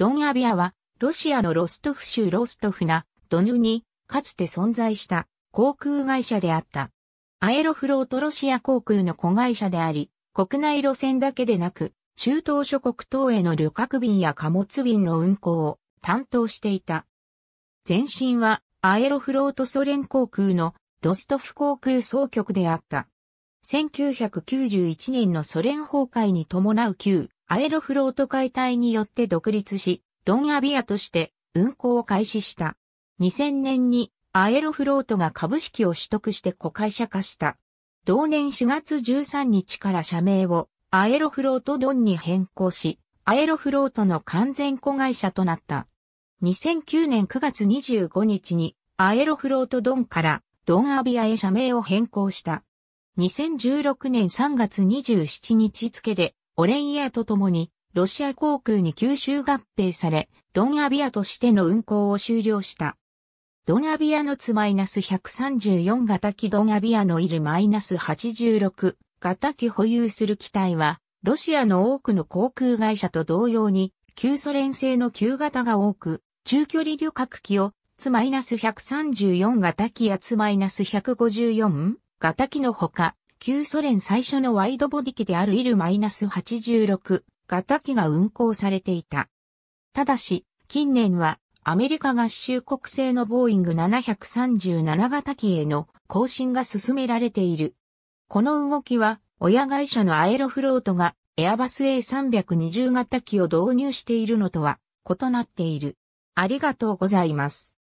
ドンアビアは、ロシアのロストフ州ロストフナ、ドヌに、かつて存在した航空会社であった。アエロフロートロシア航空の子会社であり、国内路線だけでなく、中東諸国等への旅客便や貨物便の運航を担当していた。前身はアエロフロートソ連航空のロストフ航空総局であった。1991年のソ連崩壊に伴う旧アエロフロート解体によって独立し、ドンアビアとして運行を開始した。2000年にアエロフロートが株式を取得して子会社化した。同年4月13日から社名をアエロフロートドンに変更し、アエロフロートの完全子会社となった。2009年9月25日にアエロフロートドンからドンアビアへ社名を変更した。2016年3月27日付でオレイアととに、ロシア航空に吸収合併され、ドンアビアとしての運航を終了した。ドンアビアの津マイナス134型機ドンアビアのいるマイナス86型機保有する機体は、ロシアの多くの航空会社と同様に、旧ソ連製の旧型が多く、中距離旅客機を、つ134型機やつ154型機のほか、旧ソ連最初のワイドボディ機であるイル -86 型機が運行されていた。ただし、近年はアメリカ合衆国製のボーイング737型機への更新が進められている。この動きは親会社のアエロフロートがエアバス A320 型機を導入しているのとは異なっている。ありがとうございます。